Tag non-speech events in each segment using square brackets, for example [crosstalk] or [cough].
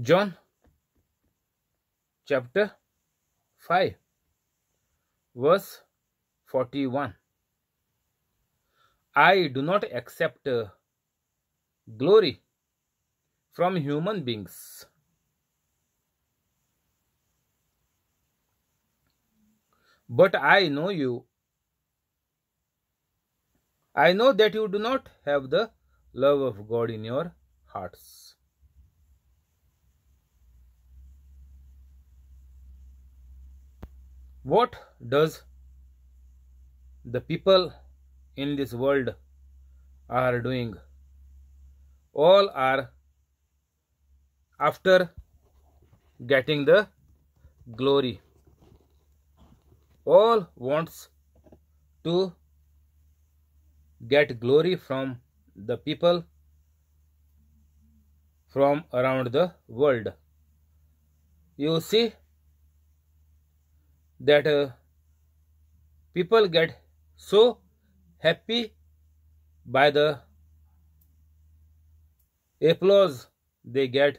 John chapter 5 verse 41 I do not accept uh, glory from human beings. But I know you. I know that you do not have the love of God in your hearts. what does the people in this world are doing all are after getting the glory all wants to get glory from the people from around the world you see that uh, people get so happy by the applause they get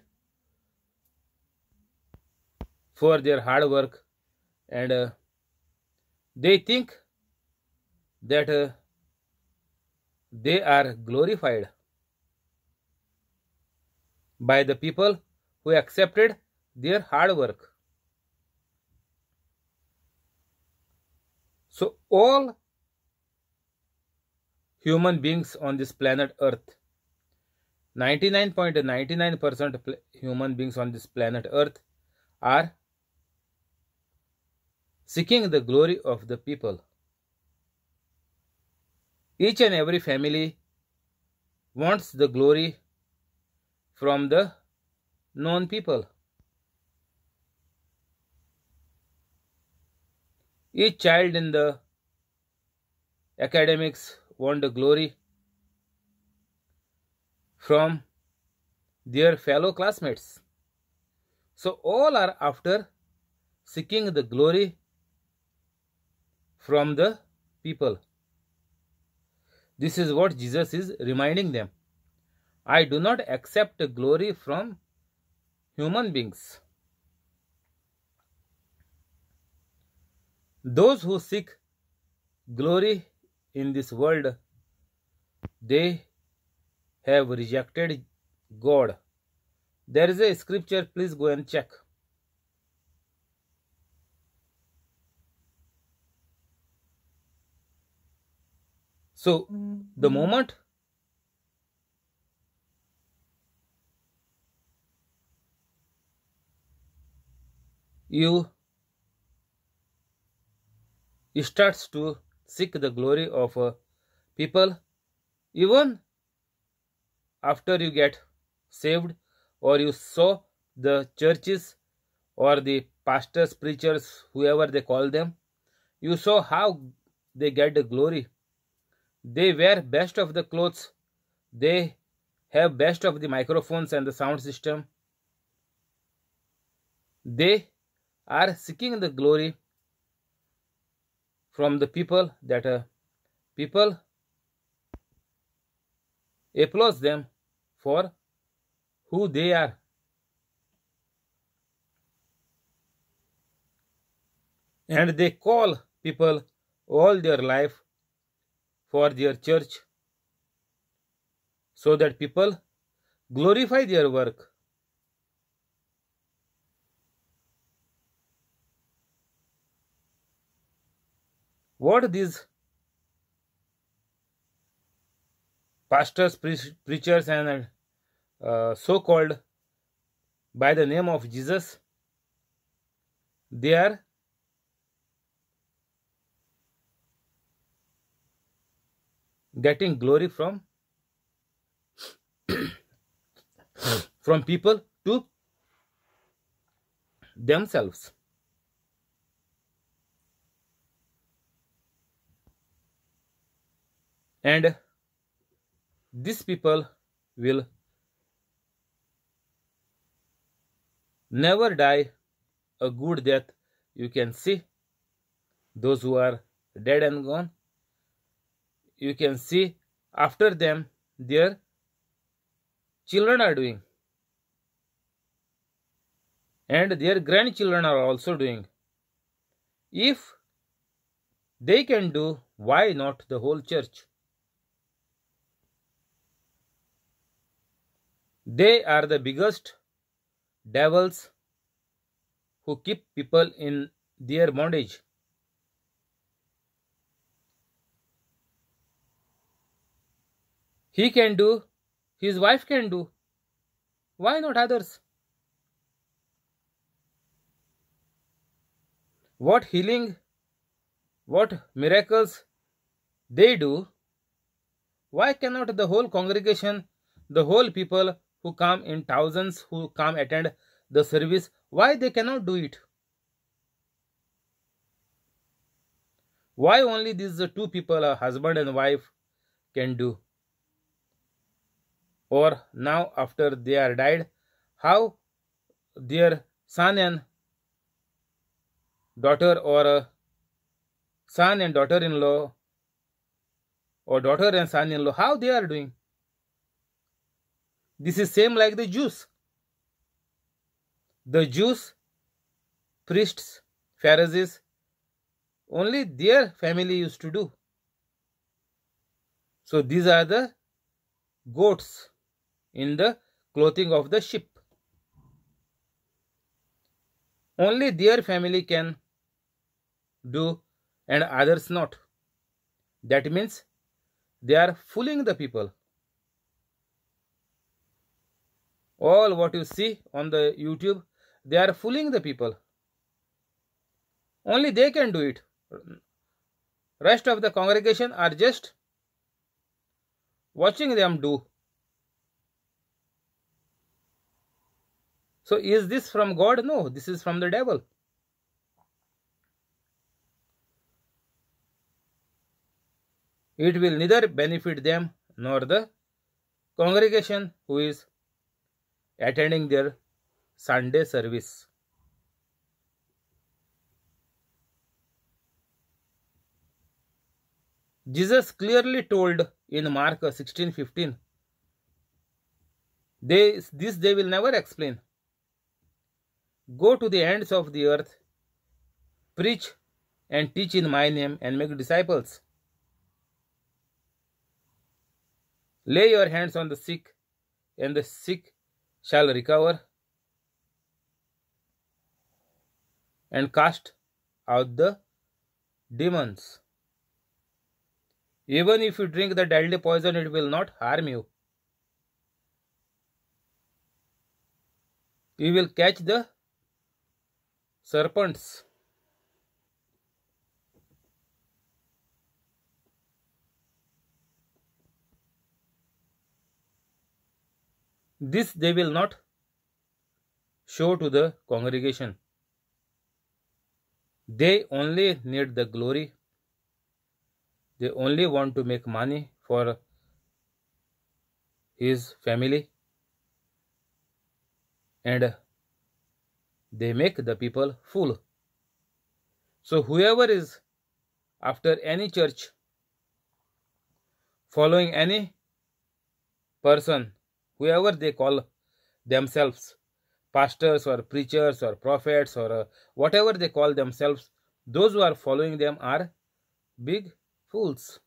for their hard work and uh, they think that uh, they are glorified by the people who accepted their hard work. So all human beings on this planet Earth, 99.99% human beings on this planet Earth are seeking the glory of the people. Each and every family wants the glory from the known people. Each child in the academics won the glory from their fellow classmates. So all are after seeking the glory from the people. This is what Jesus is reminding them. I do not accept glory from human beings. Those who seek glory in this world, they have rejected God. There is a scripture, please go and check. So, the mm-hmm. moment you starts to seek the glory of uh, people even after you get saved or you saw the churches or the pastors preachers whoever they call them you saw how they get the glory they wear best of the clothes they have best of the microphones and the sound system they are seeking the glory from the people that uh, people applaud them for who they are. And they call people all their life for their church so that people glorify their work. What these pastors, pre- preachers, and uh, so called by the name of Jesus, they are getting glory from [coughs] from people to themselves and these people will never die a good death you can see those who are dead and gone you can see after them their children are doing and their grandchildren are also doing if they can do why not the whole church They are the biggest devils who keep people in their bondage. He can do, his wife can do. Why not others? What healing, what miracles they do, why cannot the whole congregation, the whole people who come in thousands who come attend the service why they cannot do it why only these two people a husband and wife can do or now after they are died how their son and daughter or son and daughter-in-law or daughter and son-in-law how they are doing this is same like the Jews. The Jews, priests, Pharisees, only their family used to do. So these are the goats in the clothing of the sheep. Only their family can do and others not. That means they are fooling the people. all what you see on the youtube they are fooling the people only they can do it rest of the congregation are just watching them do so is this from god no this is from the devil it will neither benefit them nor the congregation who is attending their Sunday service. Jesus clearly told in Mark 16:15 they this they will never explain go to the ends of the earth preach and teach in my name and make disciples lay your hands on the sick and the sick shall recover and cast out the demons. Even if you drink the deadly poison, it will not harm you. You will catch the serpents. This they will not show to the congregation. They only need the glory. They only want to make money for his family. And they make the people fool. So whoever is after any church, following any person whoever they call themselves, pastors or preachers or prophets or uh, whatever they call themselves, those who are following them are big fools.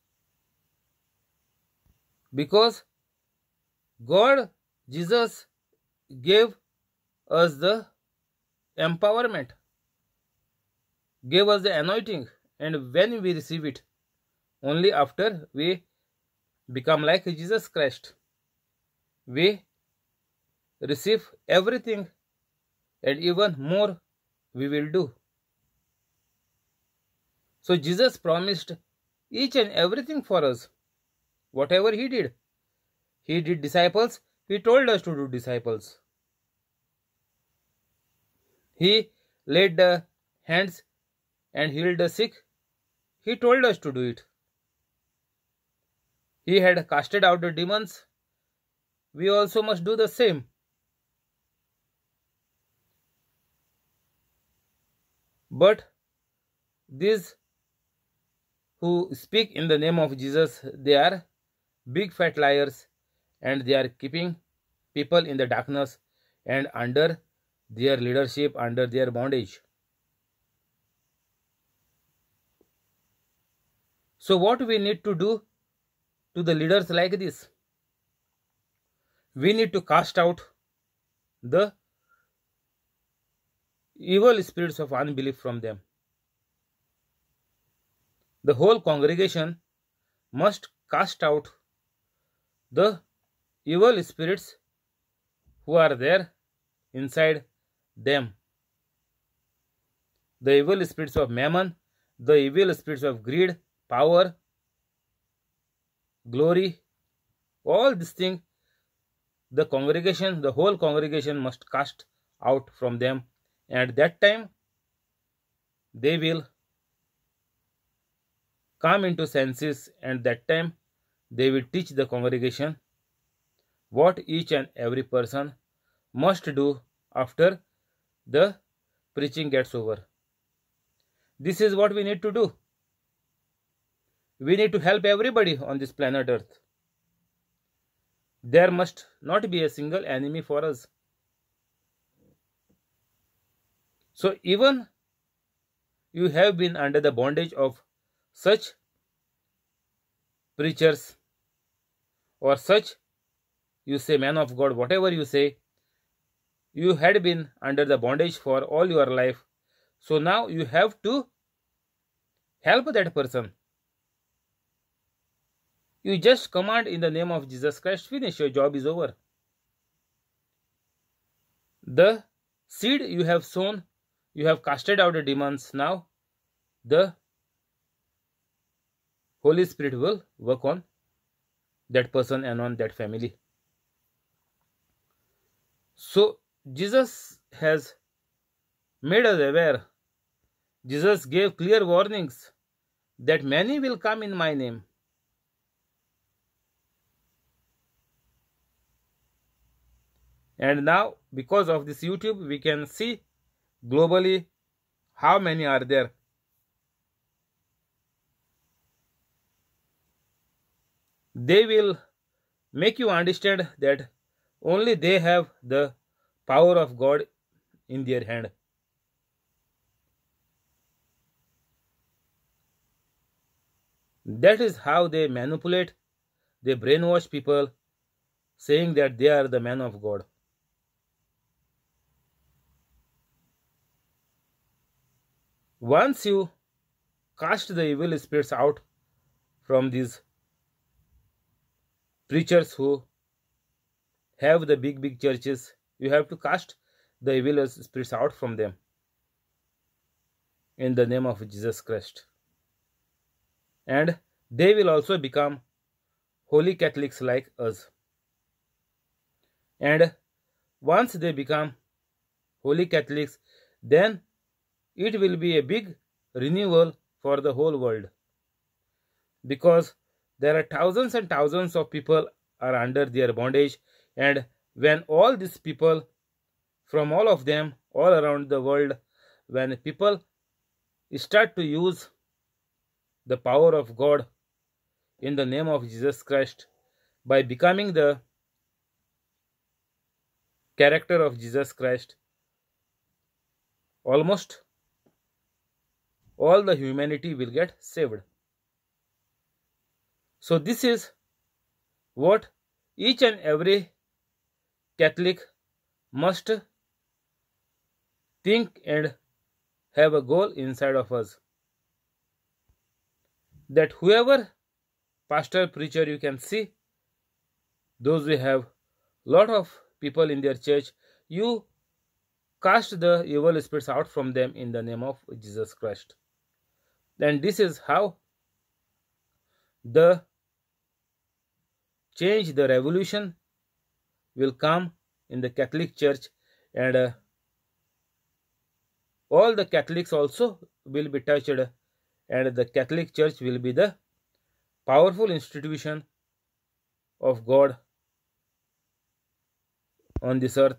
Because God, Jesus, gave us the empowerment, gave us the anointing, and when we receive it, only after we become like Jesus Christ we receive everything and even more we will do. So Jesus promised each and everything for us. Whatever he did. He did disciples. He told us to do disciples. He laid the hands and healed the sick. He told us to do it. He had casted out the demons we also must do the same. But these who speak in the name of Jesus, they are big fat liars and they are keeping people in the darkness and under their leadership, under their bondage. So, what we need to do to the leaders like this? we need to cast out the evil spirits of unbelief from them. The whole congregation must cast out the evil spirits who are there inside them. The evil spirits of mammon, the evil spirits of greed, power, glory, all these things the congregation, the whole congregation must cast out from them. And at that time, they will come into senses and that time they will teach the congregation what each and every person must do after the preaching gets over. This is what we need to do. We need to help everybody on this planet earth. There must not be a single enemy for us. So even you have been under the bondage of such preachers or such you say man of God, whatever you say, you had been under the bondage for all your life. So now you have to help that person. You just command in the name of Jesus Christ, finish, your job is over. The seed you have sown, you have casted out the demons. Now, the Holy Spirit will work on that person and on that family. So, Jesus has made us aware. Jesus gave clear warnings that many will come in my name and now because of this youtube we can see globally how many are there they will make you understand that only they have the power of god in their hand that is how they manipulate they brainwash people saying that they are the man of god once you cast the evil spirits out from these preachers who have the big big churches you have to cast the evil spirits out from them in the name of jesus christ and they will also become holy catholics like us and once they become holy catholics then it will be a big renewal for the whole world because there are thousands and thousands of people are under their bondage and when all these people from all of them all around the world when people start to use the power of god in the name of jesus christ by becoming the character of jesus christ almost all the humanity will get saved. So this is what each and every Catholic must think and have a goal inside of us. That whoever pastor, preacher you can see, those we have lot of people in their church, you cast the evil spirits out from them in the name of Jesus Christ. Then this is how the change, the revolution will come in the Catholic Church and uh, all the Catholics also will be touched and the Catholic Church will be the powerful institution of God on this earth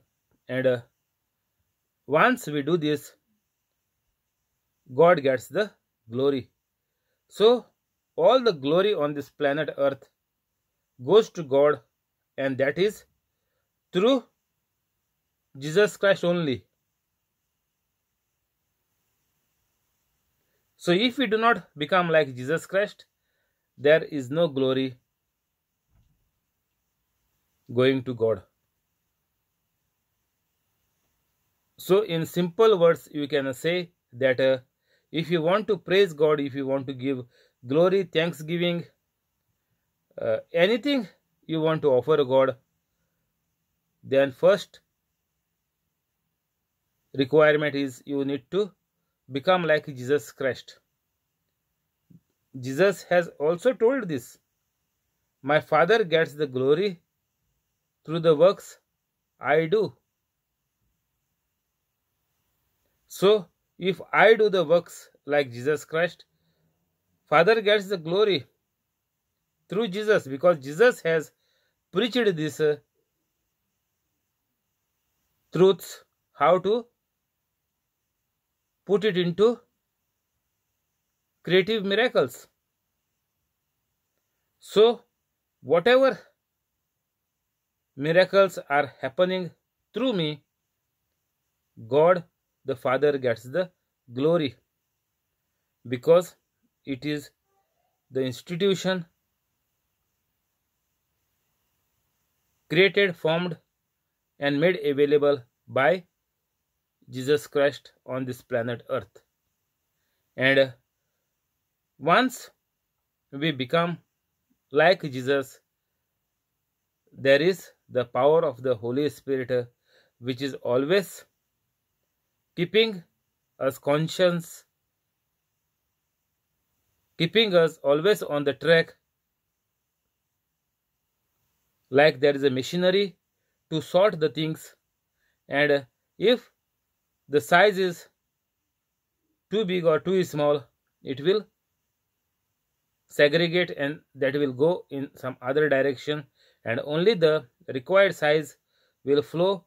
and uh, once we do this God gets the glory. So, all the glory on this planet Earth goes to God, and that is through Jesus Christ only. So, if we do not become like Jesus Christ, there is no glory going to God. So, in simple words, you can say that. Uh, if you want to praise god if you want to give glory thanksgiving uh, anything you want to offer god then first requirement is you need to become like jesus christ jesus has also told this my father gets the glory through the works i do so if I do the works like Jesus Christ, Father gets the glory through Jesus because Jesus has preached these uh, truths, how to put it into creative miracles. So, whatever miracles are happening through me, God the father gets the glory because it is the institution created formed and made available by jesus christ on this planet earth and once we become like jesus there is the power of the holy spirit which is always keeping us conscious, keeping us always on the track, like there is a machinery to sort the things, and if the size is too big or too small, it will segregate and that will go in some other direction and only the required size will flow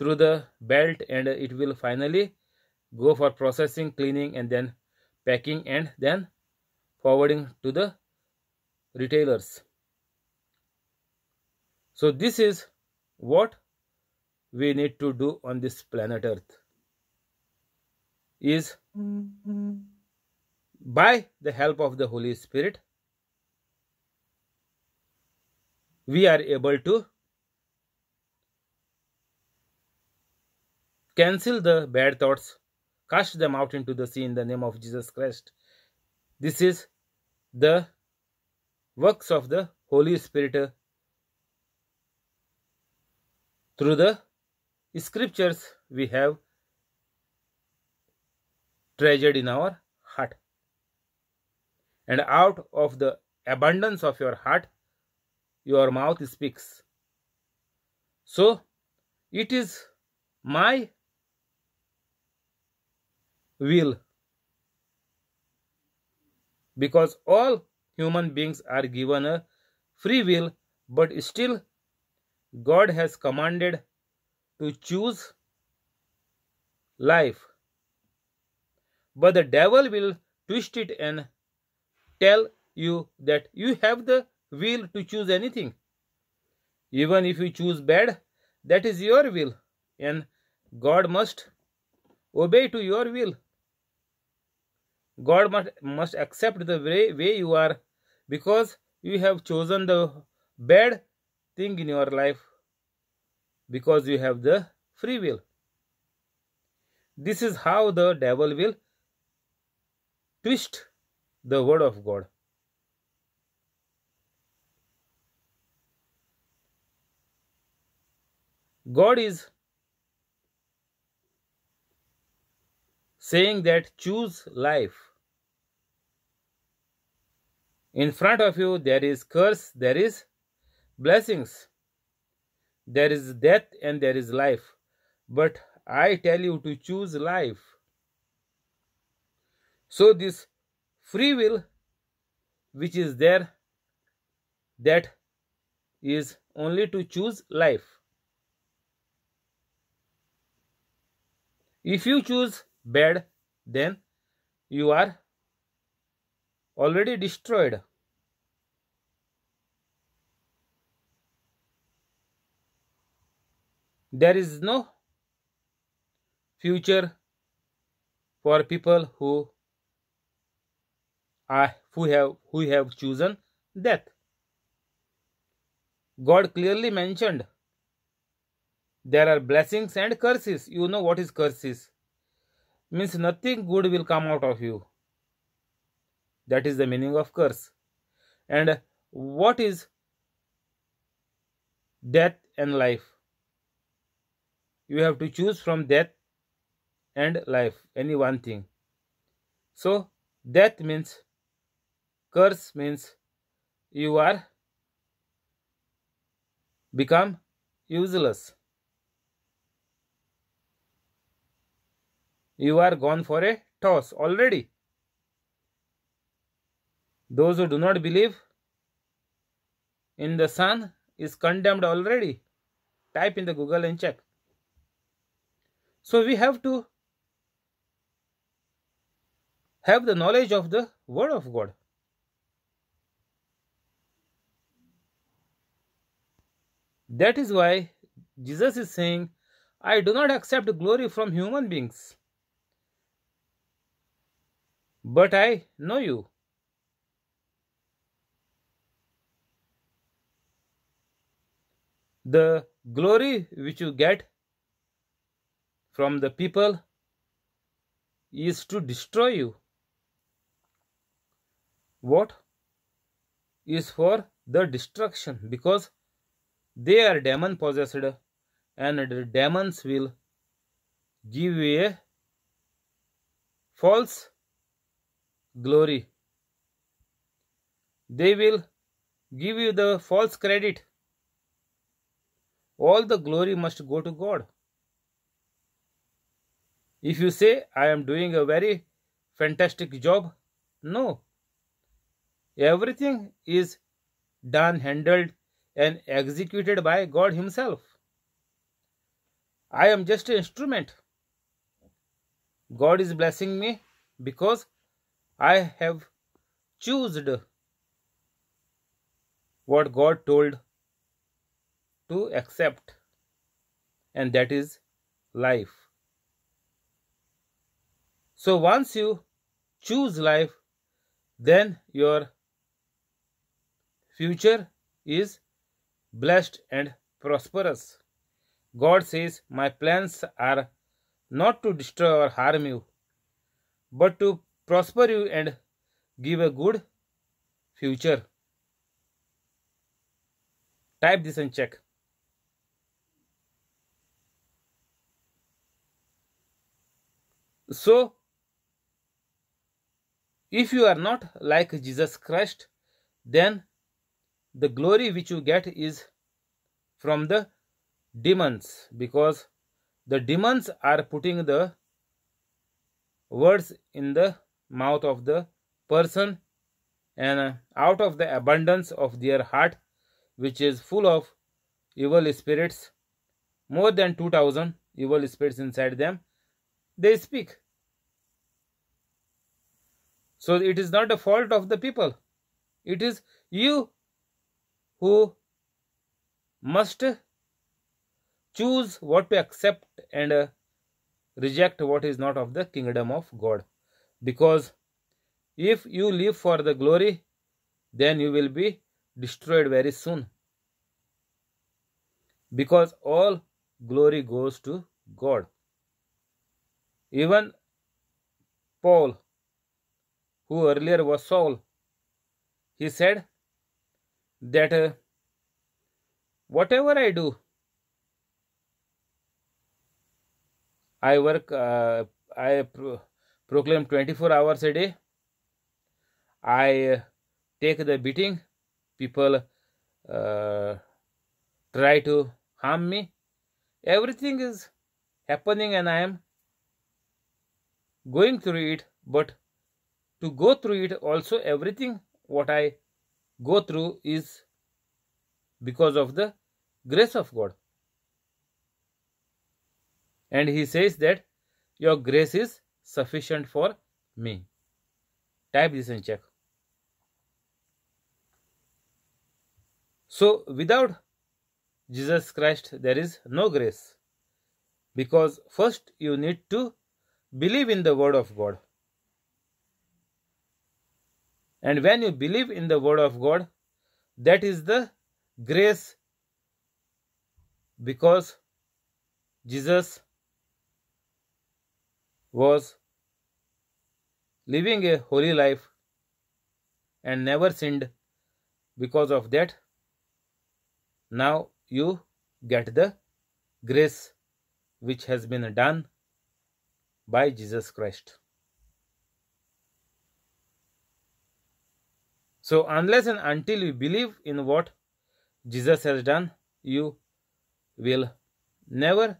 through the belt and it will finally go for processing cleaning and then packing and then forwarding to the retailers so this is what we need to do on this planet earth is by the help of the holy spirit we are able to Cancel the bad thoughts. Cast them out into the sea in the name of Jesus Christ. This is the works of the Holy Spirit through the scriptures we have treasured in our heart. And out of the abundance of your heart, your mouth speaks. So, it is my will because all human beings are given a free will but still god has commanded to choose life but the devil will twist it and tell you that you have the will to choose anything even if you choose bad that is your will and god must obey to your will God must, must accept the way, way you are because you have chosen the bad thing in your life because you have the free will. This is how the devil will twist the word of God. God is saying that choose life in front of you there is curse, there is blessings. There is death and there is life. But I tell you to choose life. So this free will which is there that is only to choose life. If you choose bad then you are already destroyed. There is no future for people who are who have who have chosen death. God clearly mentioned there are blessings and curses. You know what is curses? Means nothing good will come out of you. That is the meaning of curse. And what is death and life? You have to choose from death and life, any one thing. So, death means, curse means you are become useless. You are gone for a toss already. Those who do not believe in the Son is condemned already. Type in the Google and check. So we have to have the knowledge of the Word of God. That is why Jesus is saying, I do not accept glory from human beings, but I know you. the glory which you get from the people is to destroy you. What is for the destruction because they are demon possessed and the demons will give you a false glory. They will give you the false credit all the glory must go to God. If you say, I am doing a very fantastic job, no. Everything is done, handled, and executed by God Himself. I am just an instrument. God is blessing me because I have chosen what God told to accept and that is life so once you choose life then your future is blessed and prosperous god says my plans are not to destroy or harm you but to prosper you and give a good future type this and check So, if you are not like Jesus Christ, then the glory which you get is from the demons because the demons are putting the words in the mouth of the person and out of the abundance of their heart which is full of evil spirits more than 2000 evil spirits inside them they speak. So it is not a fault of the people. It is you who must choose what to accept and uh, reject what is not of the kingdom of God. Because if you live for the glory, then you will be destroyed very soon. Because all glory goes to God. Even Paul, who earlier was Saul, he said that uh, whatever I do, I work, uh, I pro- proclaim 24 hours a day. I uh, take the beating. People uh, try to harm me. Everything is happening, and I am going through it, but to go through it also everything what I go through is because of the grace of God. And he says that your grace is sufficient for me. Type this and check. So without Jesus Christ there is no grace because first you need to believe in the word of God. And when you believe in the word of God, that is the grace because Jesus was living a holy life and never sinned because of that now you get the grace which has been done by Jesus Christ. So, unless and until you believe in what Jesus has done, you will never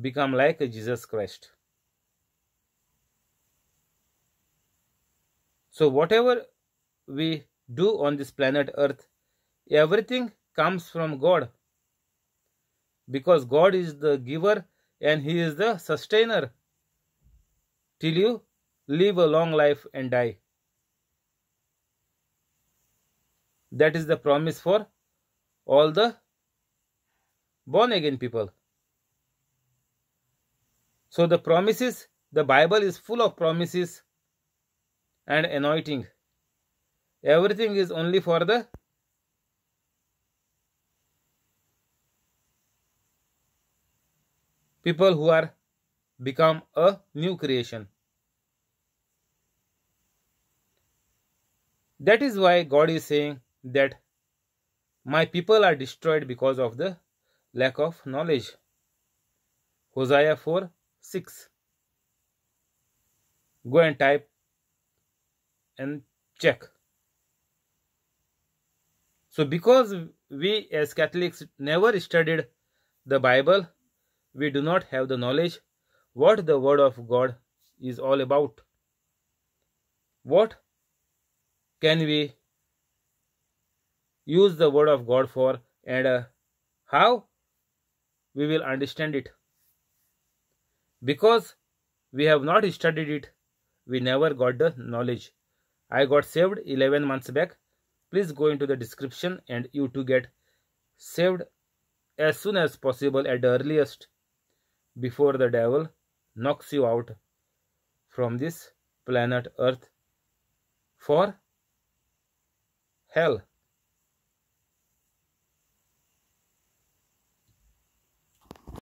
become like Jesus Christ. So, whatever we do on this planet Earth, everything comes from God because God is the giver and He is the sustainer till you live a long life and die. That is the promise for all the born again people. So the promises, the Bible is full of promises and anointing. Everything is only for the people who are become a new creation. That is why God is saying that my people are destroyed because of the lack of knowledge. Hosea 4 6. Go and type and check. So, because we as Catholics never studied the Bible, we do not have the knowledge what the Word of God is all about. What can we use the Word of God for and uh, how we will understand it? Because we have not studied it, we never got the knowledge. I got saved 11 months back. Please go into the description and you to get saved as soon as possible at the earliest before the devil knocks you out from this planet earth for hell